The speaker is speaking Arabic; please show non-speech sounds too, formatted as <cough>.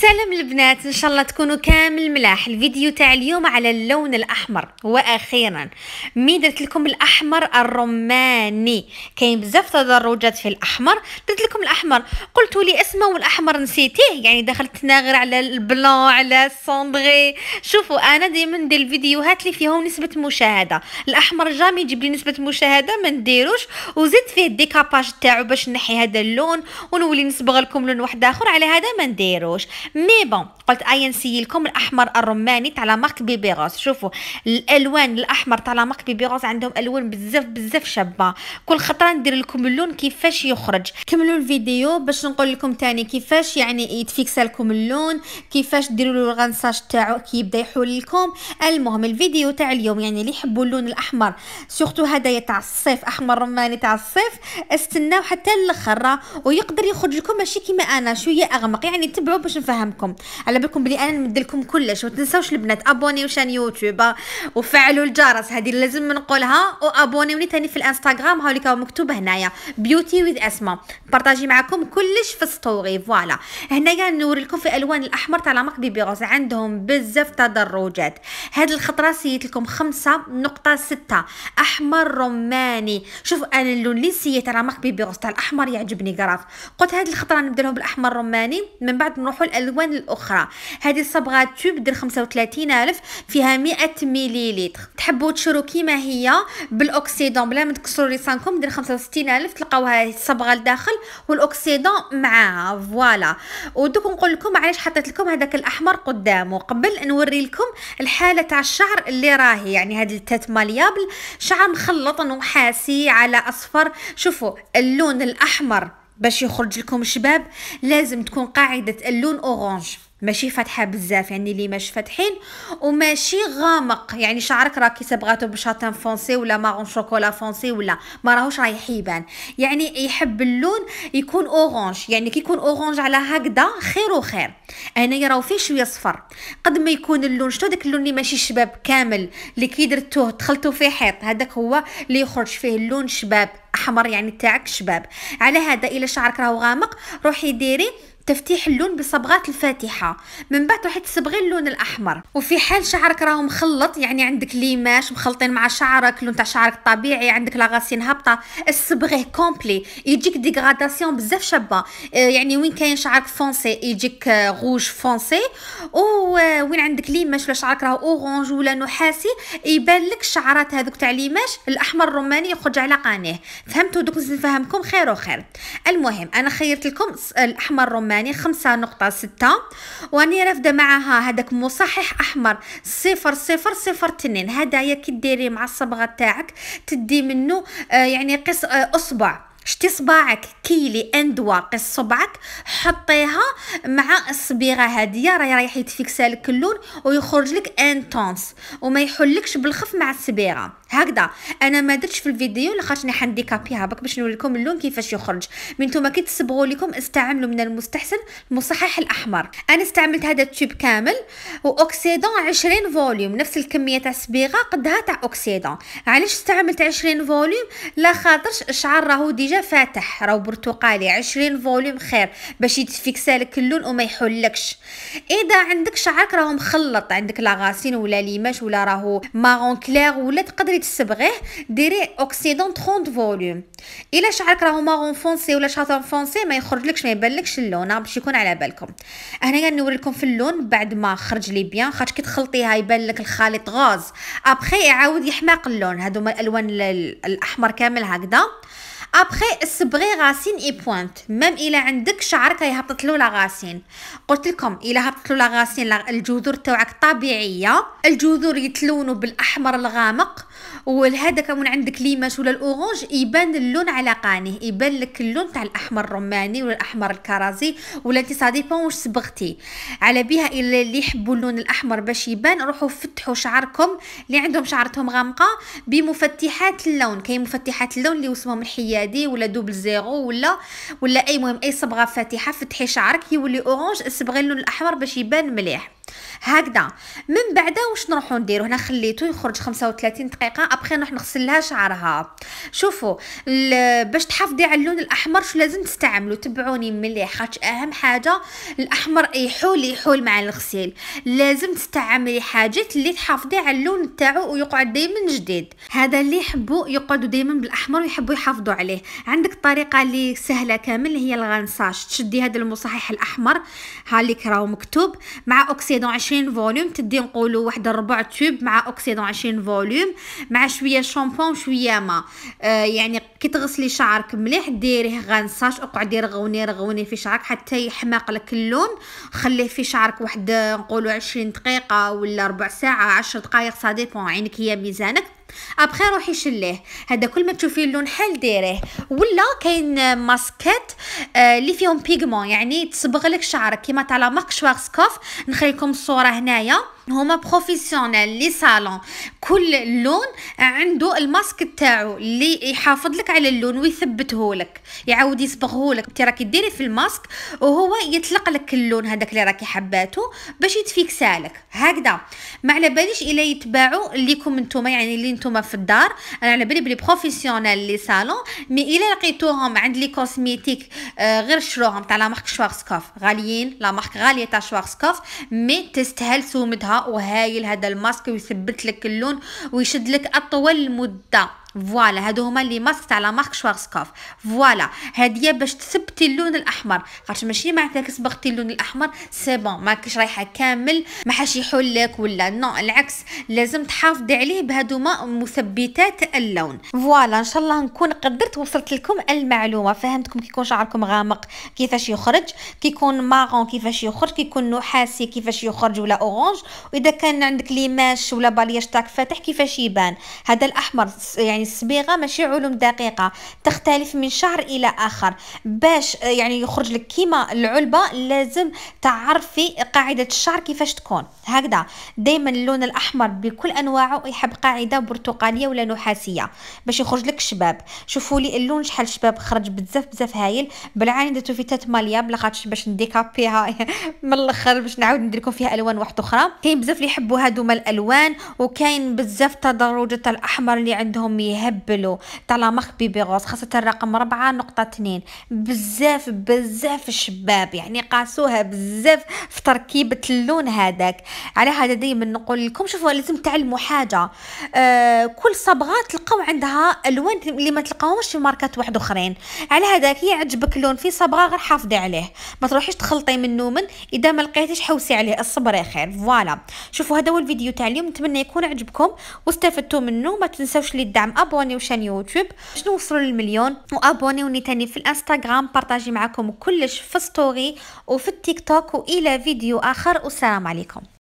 سلام البنات ان شاء الله تكونوا كامل ملاح الفيديو تاع اليوم على اللون الاحمر واخيرا مي درت لكم الاحمر الرماني كاين بزاف تدرجات في الاحمر درت لكم الاحمر قلتوا لي اسمه والاحمر نسيتيه يعني دخلت غير على البلون على الصندغي شوفوا انا ديما ندير الفيديوهات اللي فيهم نسبه مشاهده الاحمر جامي يجيب لي نسبه مشاهده ما نديروش وزدت فيه الديكاباج تاعو باش نحي هذا اللون ونولي نصبغ لكم لون واحد اخر على هذا ما نديروش مي بون قلت اي نسي لكم الاحمر الرماني تاع لا مارك بيبيغوس شوفوا الالوان الاحمر تاع لا مارك بيبيغوس عندهم الوان بزاف بزاف شابه كل خطره ندير لكم اللون كيفاش يخرج كملوا الفيديو باش نقول لكم تاني كيفاش يعني يتفيكس لكم اللون كيفاش ديروا له الغنساج تاعو كي يبدا يحول لكم المهم الفيديو تاع اليوم يعني اللي يحبوا اللون الاحمر سورتو هدايا تاع الصيف احمر رماني تاع الصيف استناو حتى الاخر ويقدر يخرج لكم ماشي كيما انا شويه اغمق يعني تبعوا باش نفهم همكم على بالكم بلي انا لكم كلش تنساوش البنات ابونيو وشان يوتيوب وفعلوا الجرس هذه لازم نقولها وابونيوني تاني في الانستغرام هاوليك مكتوب هنايا بيوتي ويز اسما بارطاجي معكم كلش في ستوري فوالا هنايا نوري لكم في الوان الاحمر تاع لا مارك بيبي روز عندهم بزاف تدرجات هاد الخطره سيت لكم 5.6 احمر رماني شوف انا اللون اللي سيت على ماك بيبي روز تاع الاحمر يعجبني كراف قلت هاد الخطره نبدلهم بالاحمر الرماني من بعد نروحوا الالوان الاخرى هذه الصبغه تيوب ديال 35000 فيها 100 مليلتر تحبوا تشرو كيما هي بالاكسيدون بلا ما تكسروا لسانكم ديال 65000 تلقاوها الصبغه لداخل والاكسيدون معاها فوالا ودوك نقول لكم علاش حطيت لكم هذاك الاحمر قدامه قبل نوري لكم الحاله تاع الشعر اللي راهي يعني هاد التات ماليابل شعر مخلط نحاسي على اصفر شوفوا اللون الاحمر باش يخرج لكم شباب لازم تكون قاعده اللون اورانج ماشي فاتحه بزاف يعني اللي ماش فاتحين وماشي غامق يعني شعرك راكي صبغاتو بشاتان فونسي ولا مارون شوكولا فونسي ولا ما راهوش رايح يبان يعني يحب اللون يكون اورانج يعني كي يكون اورانج على هكذا خير وخير هنايا راهو فيه شويه صفر قد ما يكون اللون شتو داك اللون اللي ماشي شباب كامل اللي كي درتوه دخلتو في حيط هذاك هو اللي يخرج فيه اللون شباب احمر يعني تاعك شباب على هذا الى شعرك راهو غامق روحي ديري تفتيح اللون بصبغات الفاتحه من بعد راح تصبغي اللون الاحمر وفي حال شعرك راه مخلط يعني عندك ليماش مخلطين مع شعرك لون تاع شعرك طبيعي عندك لاغاسين هابطه صبغيه كومبلي يجيك ديغراداسيون بزاف شابه آه، يعني وين كاين شعرك فونسي يجيك غوج آه، فونسي آه، وين عندك ليماش ولا شعرك راه اورانج ولا نحاسي يبان لك الشعرات هذوك تاع ليماش الاحمر الروماني يخرج على قانيه فهمتوا دوك نفهمكم خير وخير المهم انا خيرت لكم الاحمر الروماني يعني خمسة نقطة ستة واني رافدة معها هذاك مصحح احمر صفر صفر صفر تنين هدايا كي ديريه مع الصبغة تاعك تدي منه آه، يعني قص آه، اصبع شتي صباعك كيلي اندوا قص صبعك حطيها مع الصبيغه هاديه راهي رايح يتفيكسالك اللون ويخرج لك انتونس وما يحلكش بالخف مع الصبيغه هكذا انا ما درتش في الفيديو لخاطرني حنديكابيها هاك باش نوريكم اللون كيفاش يخرج من نتوما كي تصبغوا لكم استعملوا من المستحسن المصحح الاحمر انا استعملت هذا التوب كامل واوكسيدون 20 فوليوم نفس الكميه تاع الصبيغه قدها تاع اوكسيدون علاش استعملت 20 فوليوم لا خاطرش الشعر راهو ديجا فاتح راهو برتقالي 20 فوليوم خير باش يتفيكس لك اللون وما يحلكش اذا عندك شعرك راهو مخلط عندك لاغاسين ولا ليماش ولا راهو مارون كلير ولا تقدري تحاولي تصبغيه ديري اوكسيدون 30 فوليوم الا شعرك راهو ماغون فونسي ولا شاطر فونسي ما يخرجلكش ما يبانلكش اللون باش يكون على بالكم هنايا نوريكم في اللون بعد ما خرج لي بيان خاطر كي تخلطيها يبان لك الخليط غاز ابخي يعاود يحماق اللون هذوما الالوان الاحمر كامل هكذا ابخي صبغي غاسين اي بوينت ميم الا عندك شعرك يهبط له لا غاسين قلت لكم الا هبط له لا غاسين الجذور تاعك طبيعيه الجذور يتلونوا بالاحمر الغامق وهذا كمون عندك ليماش ولا الاورانج يبان اللون على قانه يبان لك اللون تاع الاحمر الرماني ولا الاحمر الكرازي ولا انت سا ديبون واش صبغتي على بها اللي يحبوا اللون الاحمر باش يبان روحوا فتحوا شعركم اللي عندهم شعرتهم غامقه بمفتحات اللون كاين مفتحات اللون اللي اسمهم الحيادي ولا دوبل زيرو ولا ولا اي مهم اي صبغه فاتحه فتحي شعرك يولي اورانج صبغي اللون الاحمر باش يبان مليح هكذا من بعد واش نروحو نديرو هنا خليته يخرج 35 دقيقه ابخي نروح نغسل لها شعرها شوفوا باش تحافظي على اللون الاحمر شو لازم تستعملوا تبعوني مليح خاطر اهم حاجه الاحمر يحول يحول مع الغسيل لازم تستعملي حاجات اللي تحافظي على اللون تاعو ويقعد دائما جديد هذا اللي يحبوا يقعدوا دائما بالاحمر ويحبوا يحافظوا عليه عندك طريقه اللي سهله كامل هي الغنساج تشدي هذا المصحح الاحمر ها اللي راهو مكتوب مع اوكسيدون 20 20 فوليوم تدي نقولوا واحد ربع تيوب مع اوكسيدون 20 فوليوم مع شويه شامبون وشويه ما آه يعني كي تغسلي شعرك مليح ديريه غنساج اقعدي رغوني رغوني في شعرك حتى يحماق لك اللون خليه في شعرك واحد نقولوا 20 دقيقه ولا ربع ساعه 10 دقائق سا ديبون عينك هي ميزانك ابخي روحي شليه هذا كل ما تشوفي اللون حل ديريه ولا كاين ماسكات آه، اللي فيهم بيغمون يعني تصبغ لك شعرك كيما تاع لا مارك شوارسكوف لكم الصوره هنايا هما بروفيسيونيل لي صالون كل لون عنده الماسك تاعو اللي يحافظ لك على اللون ويثبته لك يعاود يصبغه لك انت راكي ديري في الماسك وهو يطلق لك اللون هذاك اللي راكي حباته باش يتفيكسا لك هكذا ما على باليش الا يتباعوا ليكم نتوما يعني اللي نتوما في الدار انا على بالي بلي بروفيسيونيل لي صالون مي الا لقيتوهم عند لي كوزميتيك آه غير شروهم تاع لا مارك شوارسكوف غاليين لا مارك غاليه تاع شوارسكوف مي تستاهل سومدها وهايل هذا الماسك ويثبت لك اللون ويشد لك اطول مده فوالا هادو هما لي ماسك تاع لا مارك شوارزكوف فوالا هادي باش تثبتي اللون الاحمر خاطر ماشي معناتها صبغتي اللون الاحمر سي بون ماكش رايحه كامل ما حاش يحل لك ولا نو العكس لازم تحافظي عليه بهادوما مثبتات اللون فوالا ان شاء الله نكون قدرت وصلت لكم المعلومه فهمتكم كيكون شعركم غامق كيفاش يخرج كيكون مارون كيفاش يخرج كيكون نحاسي كيفاش يخرج ولا اورانج واذا كان عندك ليماش ولا بالياش تاعك فاتح كيفاش يبان هذا الاحمر يعني الصبيغه ماشي علوم دقيقه تختلف من شهر الى اخر باش آه، يعني يخرج لك كيما العلبه لازم تعرفي قاعده الشعر كيفاش تكون هكذا دائما اللون الاحمر بكل انواعه يحب قاعده برتقاليه ولا نحاسيه باش يخرج لك شباب شوفوا لي اللون شحال شباب خرج بزاف بزاف هايل بالعين درتو في تات ماليا بلا باش نديكابيها <laughs> من الاخر باش نعاود ندير لكم فيها الوان واحده اخرى كاين بزاف اللي يحبوا هادوما الالوان وكاين بزاف تدرجات الاحمر اللي عندهم يهبلوا طلع مخبي بغوص خاصة الرقم ربعة نقطة اثنين بزاف بزاف الشباب يعني قاسوها بزاف في تركيبة اللون هذاك على هذا دايما نقول لكم شوفوا لازم تعلموا حاجة آه كل صبغة تلقاو عندها الوان اللي ما تلقاوهمش في ماركات واحد اخرين على هذاك عجبك لون في صبغة غير حافظي عليه ما تروحيش تخلطي منه من اذا ما لقيتيش حوسي عليه الصبر خير فوالا شوفوا هذا هو الفيديو تاع اليوم نتمنى يكون عجبكم واستفدتوا منه ما تنساوش لي الدعم ابوني وشان يوتيوب باش نوصلوا للمليون وابونيوني تاني في الانستغرام بارطاجي معكم كلش في ستوري وفي التيك توك والى فيديو اخر والسلام عليكم